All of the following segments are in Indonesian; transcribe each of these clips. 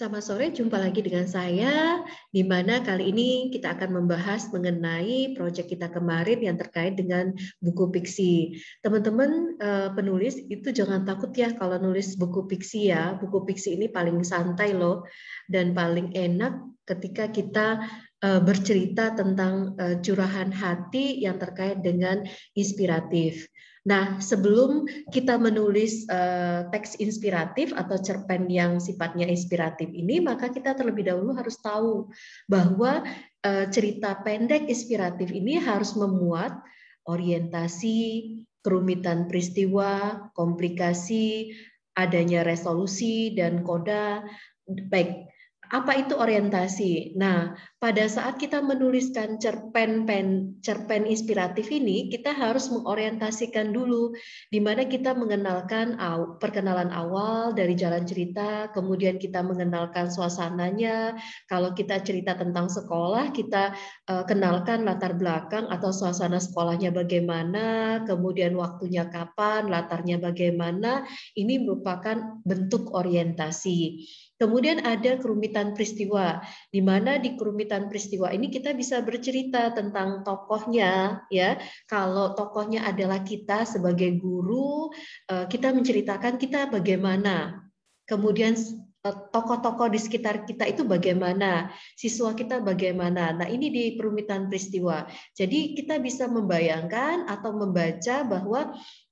Sama sore, jumpa lagi dengan saya, di mana kali ini kita akan membahas mengenai proyek kita kemarin yang terkait dengan buku fiksi. Teman-teman eh, penulis itu jangan takut ya kalau nulis buku fiksi ya, buku fiksi ini paling santai loh dan paling enak ketika kita e, bercerita tentang e, curahan hati yang terkait dengan inspiratif. Nah, sebelum kita menulis uh, teks inspiratif atau cerpen yang sifatnya inspiratif ini, maka kita terlebih dahulu harus tahu bahwa uh, cerita pendek inspiratif ini harus memuat orientasi, kerumitan peristiwa, komplikasi, adanya resolusi dan koda baik apa itu orientasi? Nah, pada saat kita menuliskan cerpen pen, cerpen inspiratif ini, kita harus mengorientasikan dulu di mana kita mengenalkan perkenalan awal dari jalan cerita, kemudian kita mengenalkan suasananya. Kalau kita cerita tentang sekolah, kita eh, kenalkan latar belakang atau suasana sekolahnya bagaimana, kemudian waktunya kapan, latarnya bagaimana. Ini merupakan bentuk orientasi. Kemudian ada kerumitan peristiwa, di mana di kerumitan peristiwa ini kita bisa bercerita tentang tokohnya, ya. Kalau tokohnya adalah kita sebagai guru, eh, kita menceritakan kita bagaimana. Kemudian eh, tokoh-tokoh di sekitar kita itu bagaimana, siswa kita bagaimana. Nah, ini di kerumitan peristiwa. Jadi kita bisa membayangkan atau membaca bahwa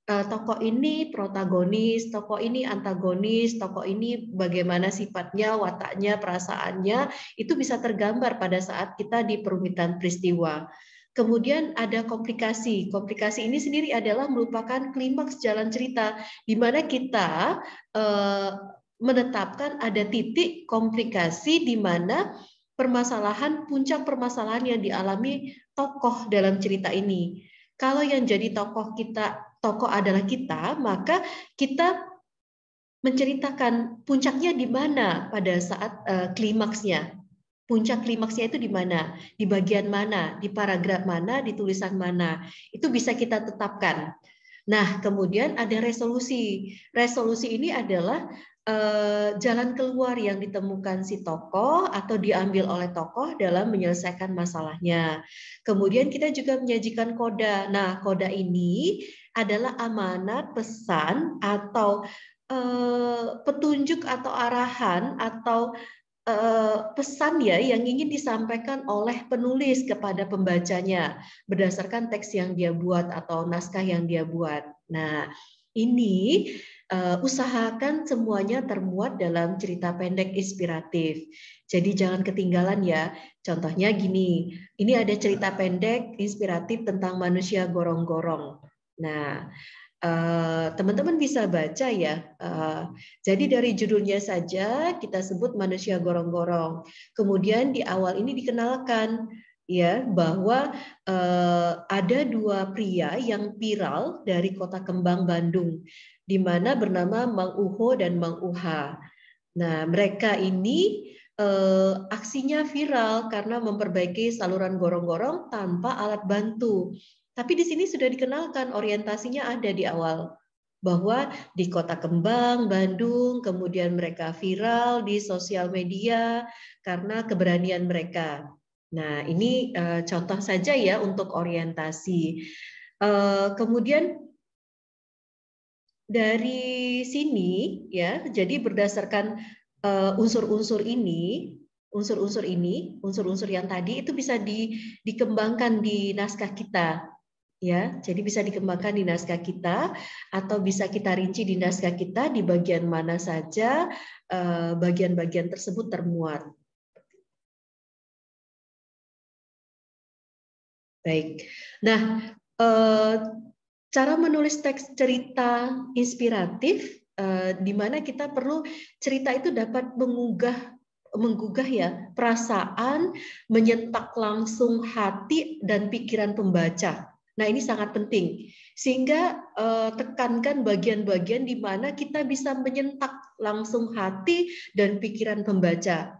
Eh, tokoh ini protagonis, tokoh ini antagonis, tokoh ini bagaimana sifatnya, wataknya, perasaannya, itu bisa tergambar pada saat kita di perumitan peristiwa. Kemudian ada komplikasi. Komplikasi ini sendiri adalah merupakan klimaks jalan cerita, di mana kita eh, menetapkan ada titik komplikasi di mana permasalahan puncak permasalahan yang dialami tokoh dalam cerita ini. Kalau yang jadi tokoh kita tokoh adalah kita, maka kita menceritakan puncaknya di mana pada saat uh, klimaksnya. Puncak klimaksnya itu di mana? Di bagian mana? Di paragraf mana? Di tulisan mana? Itu bisa kita tetapkan. Nah, kemudian ada resolusi. Resolusi ini adalah eh, jalan keluar yang ditemukan si tokoh atau diambil oleh tokoh dalam menyelesaikan masalahnya. Kemudian kita juga menyajikan koda. Nah, koda ini adalah amanat, pesan atau eh, petunjuk atau arahan atau eh, pesan ya yang ingin disampaikan oleh penulis kepada pembacanya berdasarkan teks yang dia buat atau naskah yang dia buat. Nah, ini uh, usahakan semuanya termuat dalam cerita pendek inspiratif. Jadi jangan ketinggalan ya. Contohnya gini, ini ada cerita pendek inspiratif tentang manusia gorong-gorong. Nah, eh, teman-teman uh, bisa baca ya. Uh, jadi dari judulnya saja kita sebut manusia gorong-gorong. Kemudian di awal ini dikenalkan ya bahwa uh, ada dua pria yang viral dari kota Kembang Bandung di mana bernama Mang Uho dan Mang Uha. Nah, mereka ini uh, aksinya viral karena memperbaiki saluran gorong-gorong tanpa alat bantu tapi di sini sudah dikenalkan orientasinya ada di awal bahwa di Kota Kembang, Bandung, kemudian mereka viral di sosial media karena keberanian mereka. Nah, ini eh, contoh saja ya untuk orientasi. Eh, kemudian dari sini ya, jadi berdasarkan eh, unsur-unsur ini, unsur-unsur ini, unsur-unsur yang tadi itu bisa di, dikembangkan di naskah kita ya. Jadi bisa dikembangkan di naskah kita atau bisa kita rinci di naskah kita di bagian mana saja eh, bagian-bagian tersebut termuat. Baik. Nah, eh, cara menulis teks cerita inspiratif eh, di mana kita perlu cerita itu dapat mengunggah menggugah ya perasaan, menyentak langsung hati dan pikiran pembaca Nah, ini sangat penting. Sehingga eh, tekankan bagian-bagian di mana kita bisa menyentak langsung hati dan pikiran pembaca.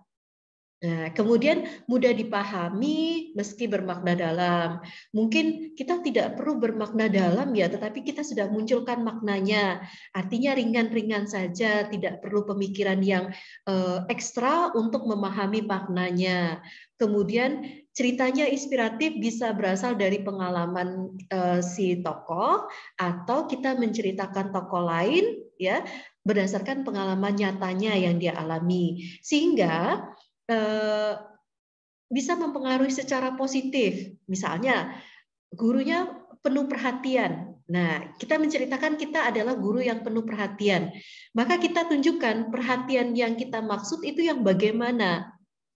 Nah, kemudian mudah dipahami meski bermakna dalam. Mungkin kita tidak perlu bermakna dalam ya, tetapi kita sudah munculkan maknanya. Artinya ringan-ringan saja, tidak perlu pemikiran yang eh, ekstra untuk memahami maknanya. Kemudian ceritanya inspiratif bisa berasal dari pengalaman uh, si tokoh atau kita menceritakan tokoh lain ya berdasarkan pengalaman nyatanya yang dia alami sehingga uh, bisa mempengaruhi secara positif misalnya gurunya penuh perhatian Nah, kita menceritakan kita adalah guru yang penuh perhatian. Maka kita tunjukkan perhatian yang kita maksud itu yang bagaimana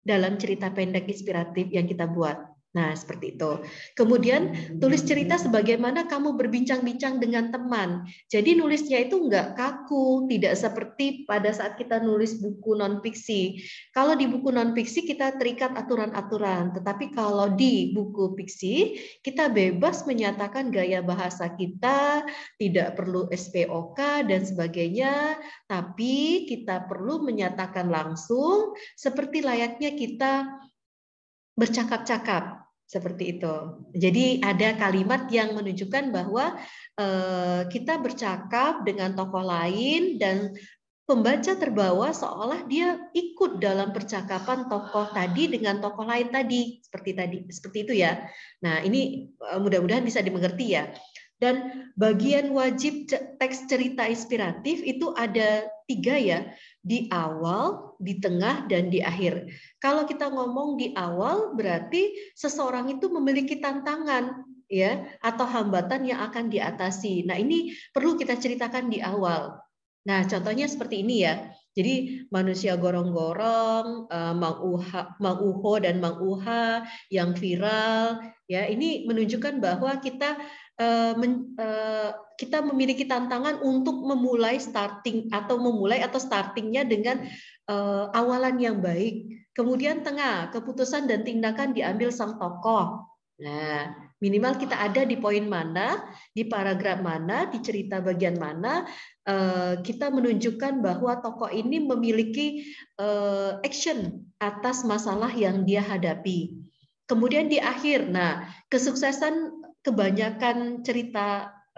dalam cerita pendek inspiratif yang kita buat. Nah, seperti itu. Kemudian tulis cerita sebagaimana kamu berbincang-bincang dengan teman. Jadi nulisnya itu enggak kaku, tidak seperti pada saat kita nulis buku non-fiksi. Kalau di buku non-fiksi kita terikat aturan-aturan, tetapi kalau di buku fiksi kita bebas menyatakan gaya bahasa kita, tidak perlu SPOK dan sebagainya, tapi kita perlu menyatakan langsung seperti layaknya kita bercakap-cakap seperti itu. Jadi ada kalimat yang menunjukkan bahwa eh, kita bercakap dengan tokoh lain dan pembaca terbawa seolah dia ikut dalam percakapan tokoh tadi dengan tokoh lain tadi seperti tadi seperti itu ya. Nah ini eh, mudah-mudahan bisa dimengerti ya. Dan bagian wajib teks cerita inspiratif itu ada tiga ya, di awal, di tengah, dan di akhir. Kalau kita ngomong di awal, berarti seseorang itu memiliki tantangan ya atau hambatan yang akan diatasi. Nah, ini perlu kita ceritakan di awal. Nah, contohnya seperti ini ya. Jadi manusia gorong-gorong, eh, Mang Uho dan Mang Uha yang viral, ya ini menunjukkan bahwa kita Eh, eh, kita memiliki tantangan untuk memulai starting atau memulai atau startingnya dengan eh, awalan yang baik. Kemudian tengah, keputusan dan tindakan diambil sang tokoh. Nah, minimal kita ada di poin mana, di paragraf mana, di cerita bagian mana, kita menunjukkan bahwa tokoh ini memiliki action atas masalah yang dia hadapi. Kemudian di akhir, nah kesuksesan kebanyakan cerita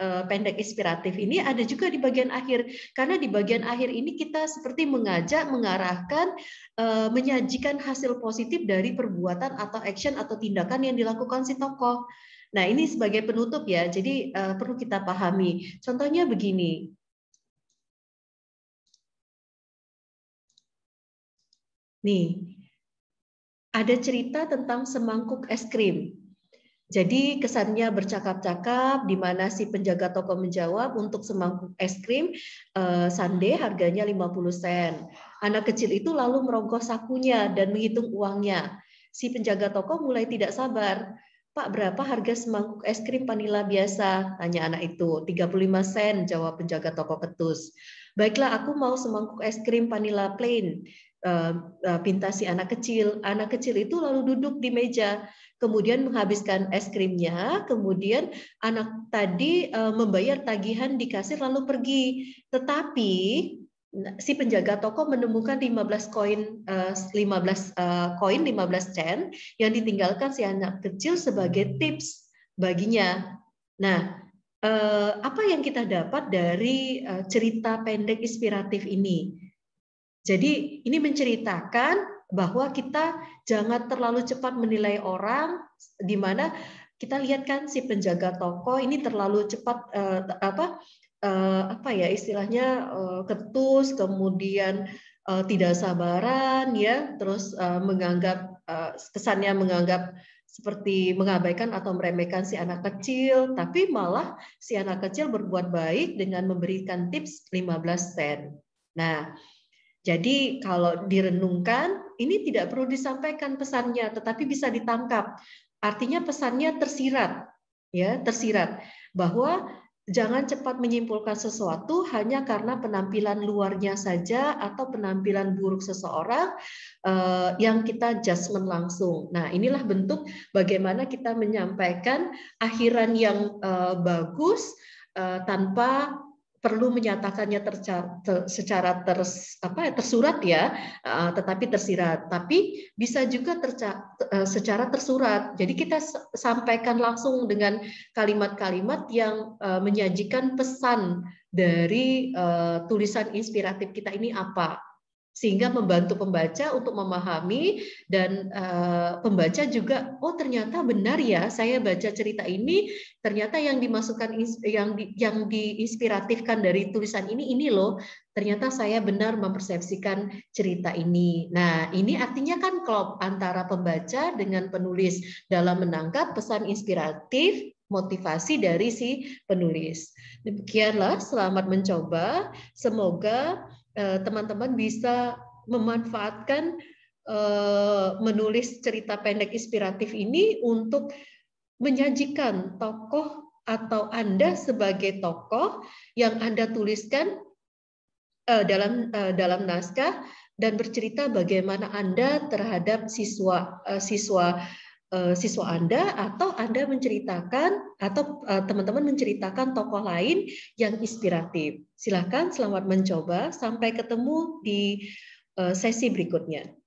eh, pendek inspiratif ini ada juga di bagian akhir karena di bagian akhir ini kita seperti mengajak mengarahkan eh, menyajikan hasil positif dari perbuatan atau action atau tindakan yang dilakukan si tokoh. Nah, ini sebagai penutup ya. Jadi eh, perlu kita pahami. Contohnya begini. Nih. Ada cerita tentang semangkuk es krim. Jadi kesannya bercakap-cakap di mana si penjaga toko menjawab untuk semangkuk es krim eh, sande harganya 50 sen. Anak kecil itu lalu merogoh sakunya dan menghitung uangnya. Si penjaga toko mulai tidak sabar. Pak, berapa harga semangkuk es krim vanila biasa? Tanya anak itu. 35 sen, jawab penjaga toko ketus. Baiklah, aku mau semangkuk es krim vanila plain. Eh, eh, Pintasi si anak kecil. Anak kecil itu lalu duduk di meja, kemudian menghabiskan es krimnya, kemudian anak tadi eh, membayar tagihan di kasir lalu pergi. Tetapi si penjaga toko menemukan 15 koin 15 koin 15 sen yang ditinggalkan si anak kecil sebagai tips baginya. Nah, apa yang kita dapat dari cerita pendek inspiratif ini? Jadi ini menceritakan bahwa kita jangan terlalu cepat menilai orang di mana kita lihat kan si penjaga toko ini terlalu cepat eh, apa eh, apa ya istilahnya eh, ketus kemudian eh, tidak sabaran ya terus eh, menganggap eh, kesannya menganggap seperti mengabaikan atau meremehkan si anak kecil, tapi malah si anak kecil berbuat baik dengan memberikan tips 15 sen. Nah, jadi kalau direnungkan, ini tidak perlu disampaikan pesannya, tetapi bisa ditangkap. Artinya pesannya tersirat, ya tersirat bahwa jangan cepat menyimpulkan sesuatu hanya karena penampilan luarnya saja atau penampilan buruk seseorang eh, yang kita judgment langsung. Nah, inilah bentuk bagaimana kita menyampaikan akhiran yang eh, bagus eh, tanpa perlu menyatakannya terca, ter, secara ter, apa, ya, tersurat ya, uh, tetapi tersirat. Tapi bisa juga terca, uh, secara tersurat. Jadi kita sampaikan langsung dengan kalimat-kalimat yang uh, menyajikan pesan dari uh, tulisan inspiratif kita ini apa sehingga membantu pembaca untuk memahami dan uh, pembaca juga oh ternyata benar ya saya baca cerita ini ternyata yang dimasukkan yang di, yang diinspiratifkan dari tulisan ini ini loh ternyata saya benar mempersepsikan cerita ini nah ini artinya kan klop antara pembaca dengan penulis dalam menangkap pesan inspiratif motivasi dari si penulis demikianlah selamat mencoba semoga Eh, teman-teman bisa memanfaatkan eh, menulis cerita pendek inspiratif ini untuk menyajikan tokoh atau Anda sebagai tokoh yang Anda tuliskan eh, dalam dalam naskah dan bercerita bagaimana Anda terhadap siswa siswa Eh, siswa Anda atau Anda menceritakan atau eh, teman-teman menceritakan tokoh lain yang inspiratif. Silakan selamat mencoba sampai ketemu di eh, sesi berikutnya.